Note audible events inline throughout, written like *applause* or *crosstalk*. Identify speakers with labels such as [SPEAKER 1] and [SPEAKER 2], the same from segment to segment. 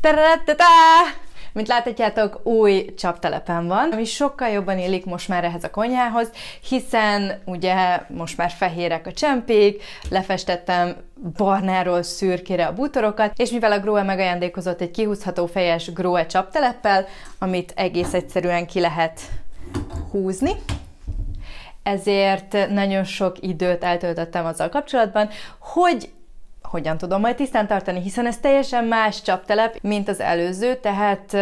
[SPEAKER 1] Tadatata! Mint láthatjátok, új csaptelepem van, ami sokkal jobban élik most már ehhez a konyhához, hiszen ugye most már fehérek a csempék, lefestettem barnáról szürkére a bútorokat, és mivel a Groe megajándékozott egy kihúzható fejes Groe csapteleppel, amit egész egyszerűen ki lehet húzni, ezért nagyon sok időt eltöltöttem azzal kapcsolatban, hogy hogyan tudom majd tisztán tartani, hiszen ez teljesen más csaptelep, mint az előző, tehát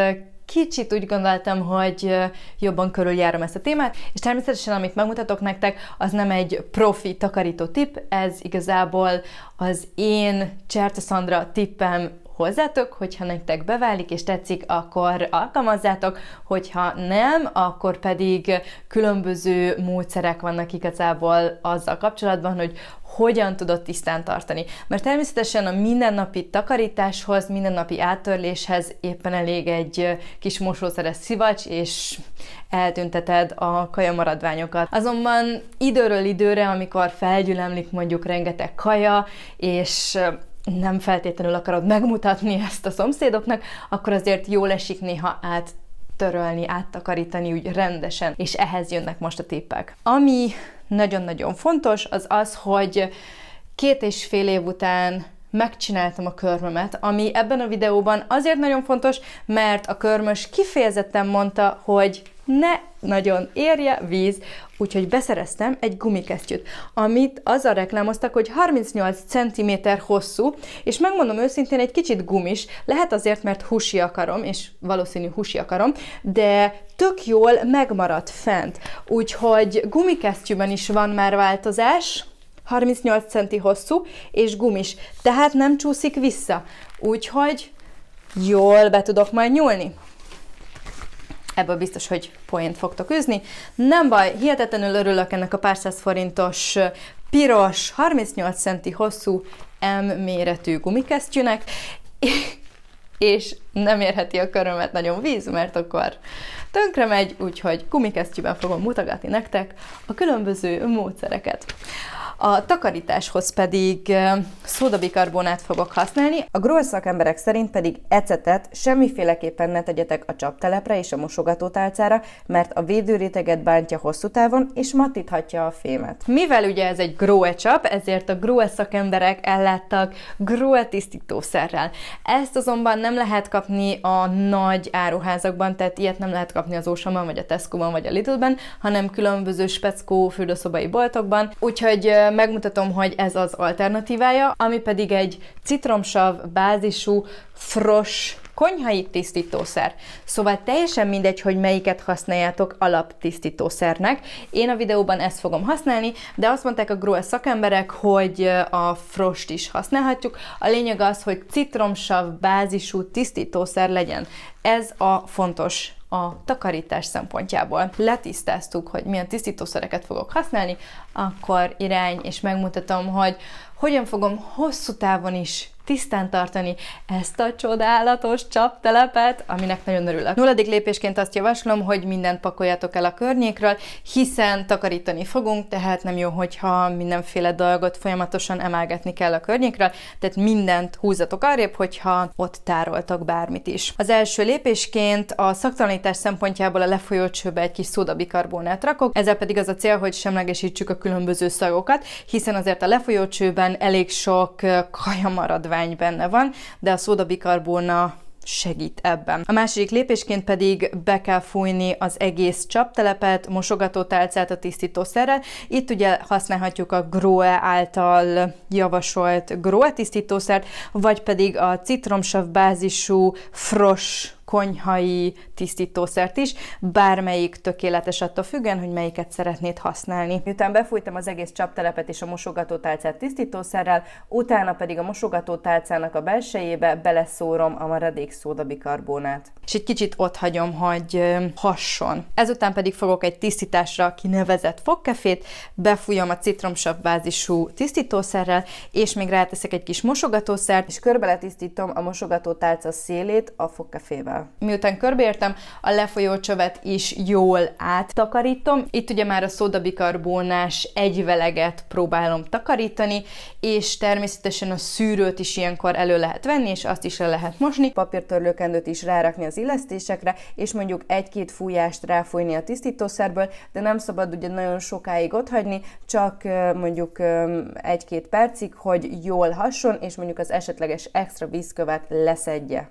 [SPEAKER 1] kicsit úgy gondoltam, hogy jobban körüljárom ezt a témát, és természetesen amit megmutatok nektek, az nem egy profi takarító tipp, ez igazából az én Csertaszandra tippem hozzátok, hogyha nektek beválik és tetszik, akkor alkalmazzátok, hogyha nem, akkor pedig különböző módszerek vannak igazából azzal kapcsolatban, hogy hogyan tudod tisztán tartani. Mert természetesen a mindennapi takarításhoz, mindennapi áttörléshez éppen elég egy kis mosószeres szivacs, és eltünteted a kajamaradványokat. Azonban időről időre, amikor felgyülemlik mondjuk rengeteg kaja, és nem feltétlenül akarod megmutatni ezt a szomszédoknak, akkor azért jól esik néha át törölni, áttakarítani úgy rendesen, és ehhez jönnek most a tippek. Ami nagyon-nagyon fontos, az az, hogy két és fél év után megcsináltam a körmömet, ami ebben a videóban azért nagyon fontos, mert a körmös kifejezetten mondta, hogy ne nagyon érje víz, úgyhogy beszereztem egy gumikesztyűt, amit azzal reklámoztak, hogy 38 cm hosszú, és megmondom őszintén, egy kicsit gumis, lehet azért, mert husi akarom, és valószínű husi akarom, de tök jól megmaradt fent. Úgyhogy gumikesztyűben is van már változás, 38 centi hosszú, és gumis, tehát nem csúszik vissza. Úgyhogy jól be tudok majd nyúlni ebből biztos, hogy poént fogtok üzni. Nem baj, hihetetlenül örülök ennek a pár száz forintos piros, 38 centi hosszú M méretű gumikesztyűnek, *laughs* és nem érheti a körömet nagyon víz, mert akkor tönkre megy, úgyhogy gumikesztyűben fogom mutatni nektek a különböző módszereket. A takarításhoz pedig szódabikarbonát fogok használni. A gról szakemberek szerint pedig ecetet semmiféleképpen ne tegyetek a csaptelepre és a mosogatótálcára, mert a védőréteget bántja hosszú távon és matíthatja a fémet. Mivel ugye ez egy gróe csap, ezért a gróe szakemberek elláttak gróe tisztítószerrel. Ezt azonban nem lehet kapni a nagy áruházakban, tehát ilyet nem lehet kapni az Ósamban, vagy a Tesco-ban, vagy a Lidl-ben, hanem különböző speckó fürdőszobai boltokban, úgyhogy megmutatom, hogy ez az alternatívája, ami pedig egy citromsav bázisú, fross konyhai tisztítószer. Szóval teljesen mindegy, hogy melyiket használjátok alaptisztítószernek. Én a videóban ezt fogom használni, de azt mondták a Grohe szakemberek, hogy a frost is használhatjuk. A lényeg az, hogy citromsav bázisú tisztítószer legyen. Ez a fontos a takarítás szempontjából. Letisztáztuk, hogy milyen tisztítószereket fogok használni, akkor irány, és megmutatom, hogy hogyan fogom hosszú távon is tisztán tartani ezt a csodálatos csaptelepet, aminek nagyon örülök. Nulladik lépésként azt javaslom, hogy mindent pakoljatok el a környékről, hiszen takarítani fogunk, tehát nem jó, hogyha mindenféle dolgot folyamatosan emelgetni kell a környékről, tehát mindent húzatok arrébb, hogyha ott tároltak bármit is. Az első lépésként a szaktalanítás szempontjából a lefolyó csőbe egy kis szódabikarbonát rakok, ezzel pedig az a cél, hogy semlegesítsük a különböző szagokat, hiszen azért a lefolyó csőben elég sok kaja maradvány ásvány benne van, de a szódabikarbóna segít ebben. A második lépésként pedig be kell fújni az egész csaptelepet, mosogató tálcát a tisztítószerrel. Itt ugye használhatjuk a Groe által javasolt Groe tisztítószert, vagy pedig a citromsav bázisú Frosch konyhai tisztítószert is, bármelyik tökéletes attól függően, hogy melyiket szeretnéd használni. Miután befújtam az egész csaptelepet és a mosogatótálcát tisztítószerrel, utána pedig a mosogatótálcának a belsejébe beleszórom a maradék szódabikarbonát. És egy kicsit ott hagyom, hogy hasson. Ezután pedig fogok egy tisztításra kinevezett fogkefét, befújom a citromsav bázisú tisztítószerrel, és még ráteszek egy kis mosogatószert, és körbe letisztítom a mosogatótálca szélét a fogkefével fel. Miután körbeértem, a lefolyó csövet is jól áttakarítom. Itt ugye már a szódabikarbónás egyveleget próbálom takarítani, és természetesen a szűrőt is ilyenkor elő lehet venni, és azt is le lehet mosni. Papírtörlőkendőt is rárakni az illesztésekre, és mondjuk egy-két fújást ráfújni a tisztítószerből, de nem szabad ugye nagyon sokáig otthagyni, csak mondjuk egy-két percig, hogy jól hasson, és mondjuk az esetleges extra vízkövet leszedje.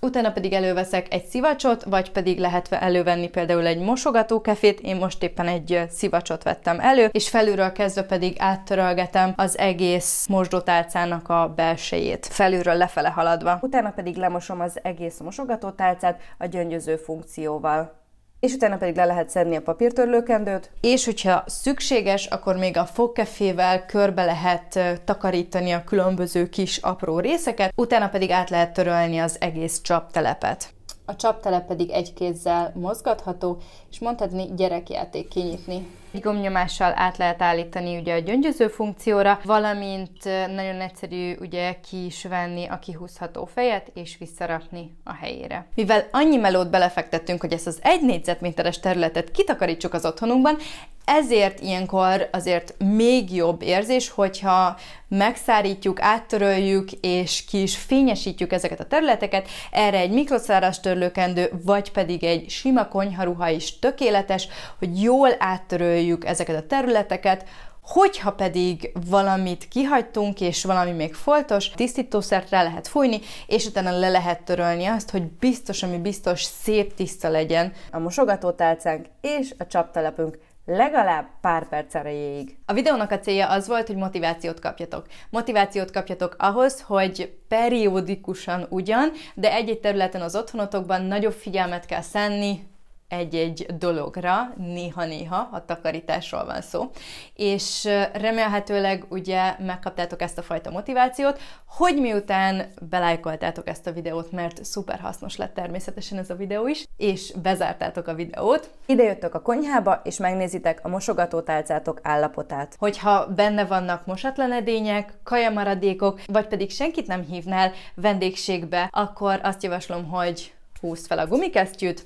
[SPEAKER 1] Utána pedig előveszek egy szivacsot, vagy pedig lehet elővenni például egy mosogató kefét. én most éppen egy szivacsot vettem elő, és felülről kezdve pedig áttörölgetem az egész mosdótálcának a belsejét, felülről lefele haladva. Utána pedig lemosom az egész mosogatótálcát a gyöngyöző funkcióval és utána pedig le lehet szedni a papírtörlőkendőt. És hogyha szükséges, akkor még a fogkefével körbe lehet takarítani a különböző kis apró részeket, utána pedig át lehet törölni az egész csaptelepet. A csaptelep pedig egy kézzel mozgatható, és mondhatni gyerekjáték kinyitni. Egy gomnyomással át lehet állítani ugye a gyöngyöző funkcióra, valamint nagyon egyszerű ugye ki is venni a kihúzható fejet és visszarakni a helyére. Mivel annyi melót belefektettünk, hogy ezt az egy négyzetméteres területet kitakarítsuk az otthonunkban, ezért ilyenkor azért még jobb érzés, hogyha megszárítjuk, áttöröljük, és ki is fényesítjük ezeket a területeket, erre egy mikroszáras törlőkendő, vagy pedig egy sima konyharuha is tökéletes, hogy jól áttöröljük ezeket a területeket, Hogyha pedig valamit kihagytunk, és valami még foltos, tisztítószert rá lehet fújni, és utána le lehet törölni azt, hogy biztos, ami biztos, szép tiszta legyen. A mosogatótálcánk és a csaptelepünk legalább pár perc erejéig. A videónak a célja az volt, hogy motivációt kapjatok. Motivációt kapjatok ahhoz, hogy periódikusan ugyan, de egy-egy területen az otthonotokban nagyobb figyelmet kell szenni egy-egy dologra, néha-néha, a takarításról van szó, és remélhetőleg ugye megkaptátok ezt a fajta motivációt, hogy miután belájkoltátok ezt a videót, mert szuper hasznos lett természetesen ez a videó is, és bezártátok a videót. Ide jöttök a konyhába, és megnézitek a mosogatótálcátok állapotát. Hogyha benne vannak mosatlan edények, kajamaradékok, vagy pedig senkit nem hívnál vendégségbe, akkor azt javaslom, hogy húzd fel a gumikesztyűt,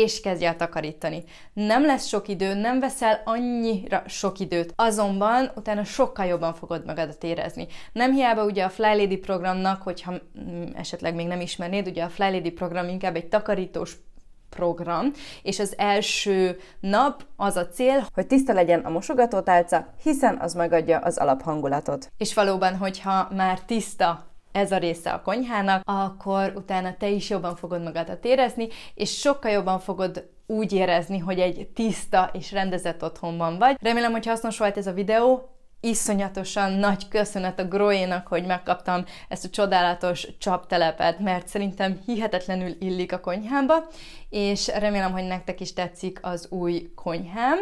[SPEAKER 1] és kezdj el takarítani. Nem lesz sok idő, nem veszel annyira sok időt, azonban utána sokkal jobban fogod magadat érezni. Nem hiába ugye a Fly Lady programnak, hogyha mm, esetleg még nem ismernéd, ugye a Fly Lady program inkább egy takarítós program, és az első nap az a cél, hogy tiszta legyen a mosogatótálca, hiszen az megadja az alaphangulatot. És valóban, hogyha már tiszta ez a része a konyhának, akkor utána te is jobban fogod magadat érezni, és sokkal jobban fogod úgy érezni, hogy egy tiszta és rendezett otthonban vagy. Remélem, hogy hasznos volt ez a videó, iszonyatosan nagy köszönet a Groénak, hogy megkaptam ezt a csodálatos csaptelepet, mert szerintem hihetetlenül illik a konyhámba, és remélem, hogy nektek is tetszik az új konyhám.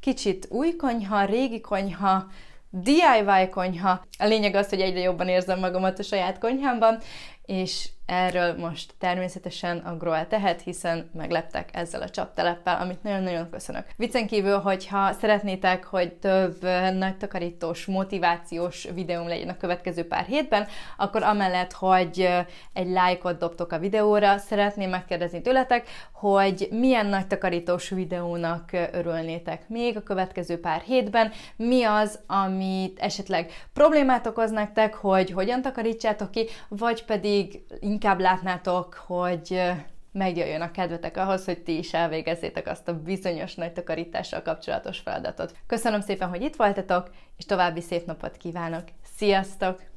[SPEAKER 1] Kicsit új konyha, régi konyha, DIY konyha. A lényeg az, hogy egyre jobban érzem magamat a saját konyhámban, és Erről most természetesen a Groel tehet, hiszen megleptek ezzel a csapteleppel, amit nagyon-nagyon köszönök. Viccen kívül, hogyha szeretnétek, hogy több eh, nagy takarítós, motivációs videóm legyen a következő pár hétben, akkor amellett, hogy eh, egy lájkot dobtok a videóra, szeretném megkérdezni tőletek, hogy milyen nagy takarítós videónak eh, örülnétek még a következő pár hétben, mi az, amit esetleg problémát okoz nektek, hogy hogyan takarítsátok ki, vagy pedig inkább látnátok, hogy megjöjjön a kedvetek ahhoz, hogy ti is elvégezzétek azt a bizonyos nagy takarítással kapcsolatos feladatot. Köszönöm szépen, hogy itt voltatok, és további szép napot kívánok! Sziasztok!